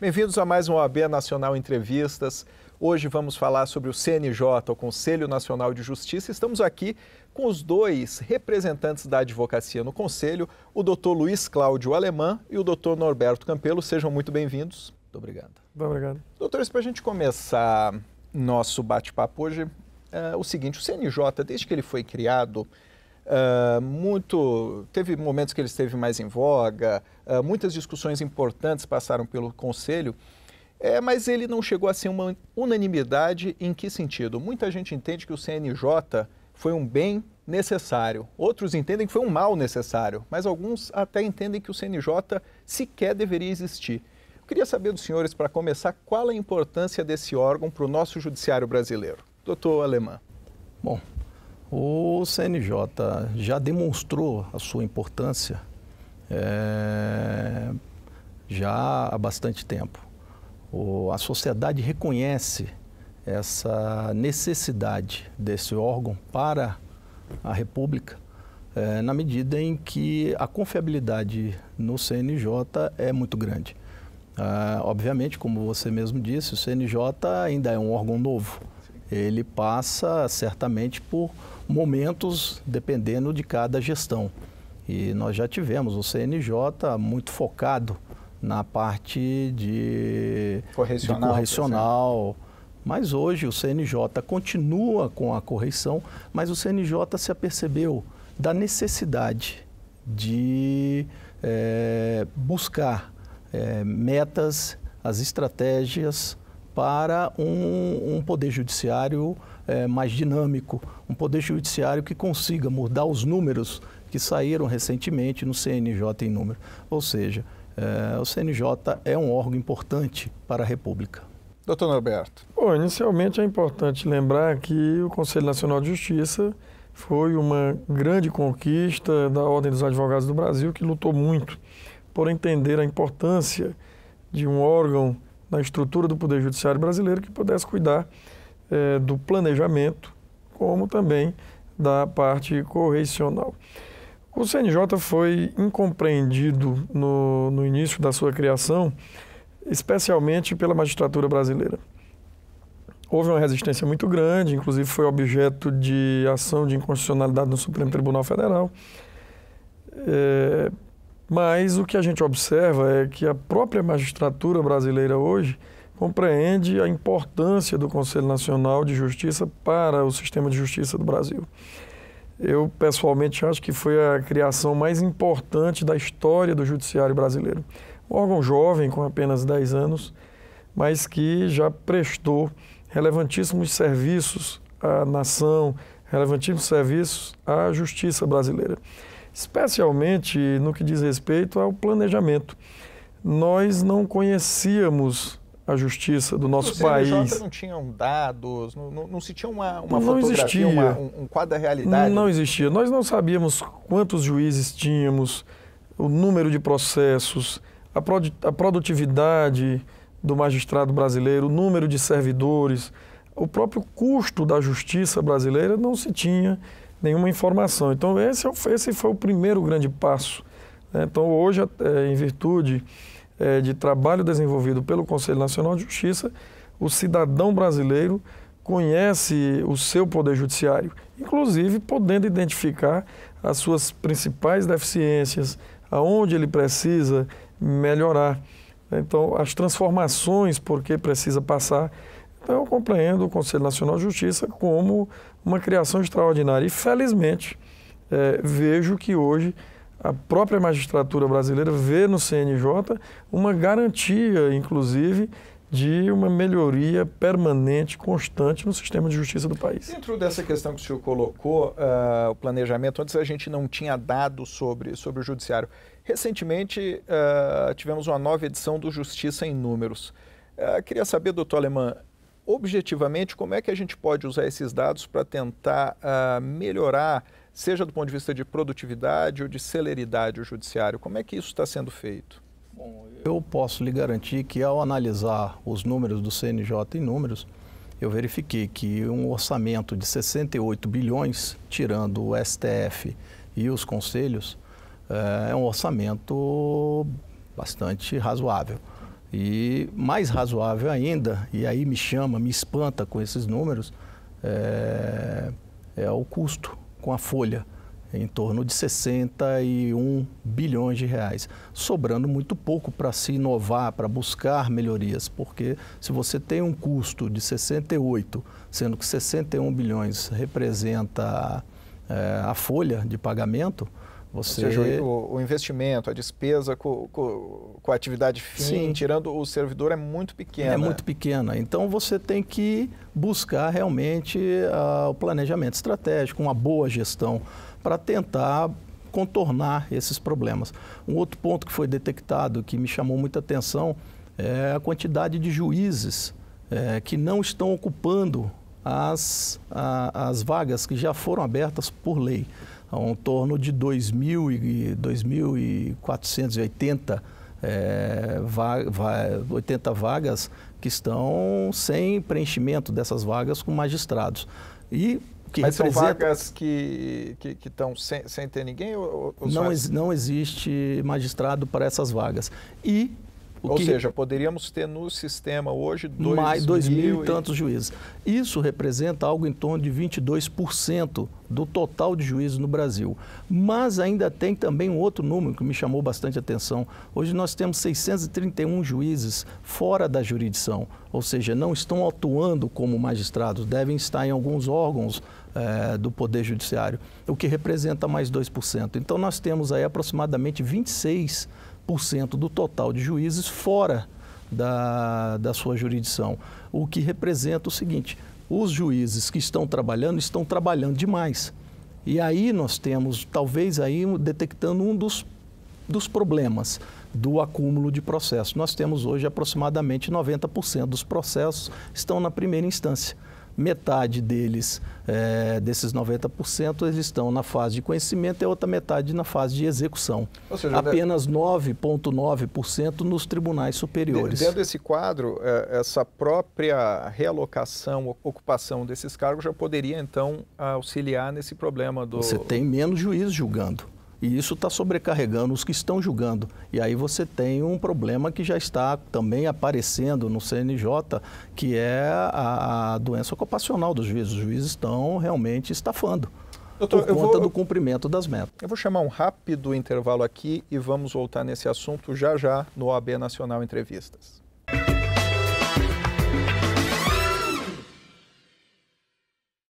Bem-vindos a mais um OAB Nacional Entrevistas. Hoje vamos falar sobre o CNJ, o Conselho Nacional de Justiça. Estamos aqui com os dois representantes da advocacia no Conselho, o doutor Luiz Cláudio Alemã e o doutor Norberto Campelo. Sejam muito bem-vindos. Muito obrigado. Muito obrigado. Doutores, para a gente começar nosso bate-papo hoje, é o seguinte: o CNJ, desde que ele foi criado, ah, muito teve momentos que ele esteve mais em voga, uh, muitas discussões importantes passaram pelo Conselho, é, mas ele não chegou a ser uma unanimidade em que sentido? Muita gente entende que o CNJ foi um bem necessário, outros entendem que foi um mal necessário, mas alguns até entendem que o CNJ sequer deveria existir. Eu queria saber dos senhores, para começar, qual a importância desse órgão para o nosso judiciário brasileiro. Doutor Alemã. Bom, o CNJ já demonstrou a sua importância é, já há bastante tempo. O, a sociedade reconhece essa necessidade desse órgão para a República, é, na medida em que a confiabilidade no CNJ é muito grande. Ah, obviamente, como você mesmo disse, o CNJ ainda é um órgão novo. Ele passa certamente por momentos dependendo de cada gestão. E nós já tivemos o CNJ muito focado na parte de correcional. De correcional mas hoje o CNJ continua com a correção, mas o CNJ se apercebeu da necessidade de é, buscar é, metas, as estratégias, para um, um poder judiciário é, mais dinâmico, um poder judiciário que consiga mudar os números que saíram recentemente no CNJ em número. Ou seja, é, o CNJ é um órgão importante para a República. Doutor Norberto. Bom, inicialmente é importante lembrar que o Conselho Nacional de Justiça foi uma grande conquista da Ordem dos Advogados do Brasil, que lutou muito por entender a importância de um órgão na estrutura do Poder Judiciário brasileiro que pudesse cuidar eh, do planejamento, como também da parte correcional. O CNJ foi incompreendido no, no início da sua criação, especialmente pela magistratura brasileira. Houve uma resistência muito grande, inclusive foi objeto de ação de inconstitucionalidade no Supremo Tribunal Federal. É, mas o que a gente observa é que a própria magistratura brasileira hoje compreende a importância do Conselho Nacional de Justiça para o sistema de justiça do Brasil. Eu, pessoalmente, acho que foi a criação mais importante da história do judiciário brasileiro. Um órgão jovem, com apenas 10 anos, mas que já prestou relevantíssimos serviços à nação, relevantíssimos serviços à justiça brasileira especialmente no que diz respeito ao planejamento. Nós não conhecíamos a justiça do nosso o país. Os não tinham dados, não, não, não se tinha uma, uma não existia. Uma, um, um quadro da realidade? Não existia. Nós não sabíamos quantos juízes tínhamos, o número de processos, a, pro, a produtividade do magistrado brasileiro, o número de servidores, o próprio custo da justiça brasileira não se tinha nenhuma informação. Então, esse, é esse foi o primeiro grande passo. Né? Então, hoje, é, em virtude é, de trabalho desenvolvido pelo Conselho Nacional de Justiça, o cidadão brasileiro conhece o seu poder judiciário, inclusive podendo identificar as suas principais deficiências, aonde ele precisa melhorar. Então, as transformações por que precisa passar então, eu compreendo o Conselho Nacional de Justiça como uma criação extraordinária. E, felizmente, é, vejo que hoje a própria magistratura brasileira vê no CNJ uma garantia, inclusive, de uma melhoria permanente, constante no sistema de justiça do país. Dentro dessa questão que o senhor colocou, uh, o planejamento, antes a gente não tinha dado sobre, sobre o judiciário. Recentemente, uh, tivemos uma nova edição do Justiça em Números. Uh, queria saber, doutor Alemã, objetivamente, como é que a gente pode usar esses dados para tentar uh, melhorar, seja do ponto de vista de produtividade ou de celeridade o judiciário? Como é que isso está sendo feito? Bom, eu posso lhe garantir que ao analisar os números do CNJ em números, eu verifiquei que um orçamento de 68 bilhões, tirando o STF e os conselhos, eh, é um orçamento bastante razoável. E mais razoável ainda, e aí me chama, me espanta com esses números, é, é o custo com a folha, em torno de 61 bilhões de reais, sobrando muito pouco para se inovar, para buscar melhorias, porque se você tem um custo de 68, sendo que 61 bilhões representa é, a folha de pagamento, você... Ou seja, o, o investimento, a despesa com, com, com a atividade fim, Sim. tirando o servidor, é muito pequena. É muito pequena. Então você tem que buscar realmente ah, o planejamento estratégico, uma boa gestão, para tentar contornar esses problemas. Um outro ponto que foi detectado, que me chamou muita atenção, é a quantidade de juízes é, que não estão ocupando as, a, as vagas que já foram abertas por lei em torno de 2.480 é, vaga, vaga, 80 vagas que estão sem preenchimento dessas vagas com magistrados. E que Mas representa... são vagas que, que, que estão sem, sem ter ninguém? Ou, ou não, é ex, não existe magistrado para essas vagas. E o Ou que... seja, poderíamos ter no sistema hoje dois, Mais, dois mil, mil e tantos juízes. Isso representa algo em torno de 22% do total de juízes no Brasil. Mas ainda tem também um outro número que me chamou bastante atenção. Hoje nós temos 631 juízes fora da jurisdição, ou seja, não estão atuando como magistrados, devem estar em alguns órgãos é, do Poder Judiciário, o que representa mais 2%. Então nós temos aí aproximadamente 26 do total de juízes fora da, da sua jurisdição, o que representa o seguinte: os juízes que estão trabalhando estão trabalhando demais. E aí nós temos, talvez aí detectando um dos, dos problemas do acúmulo de processos. Nós temos hoje aproximadamente 90% dos processos estão na primeira instância metade deles, é, desses 90%, eles estão na fase de conhecimento e a outra metade na fase de execução. Seja, né, Apenas 9,9% nos tribunais superiores. Dentro desse quadro, eh, essa própria realocação, ocupação desses cargos já poderia, então, auxiliar nesse problema do. Você tem menos juízes julgando. E isso está sobrecarregando os que estão julgando. E aí você tem um problema que já está também aparecendo no CNJ, que é a, a doença ocupacional dos juízes. Os juízes estão realmente estafando. Doutor, por conta vou, do cumprimento das metas. Eu vou chamar um rápido intervalo aqui e vamos voltar nesse assunto já já no OAB Nacional Entrevistas.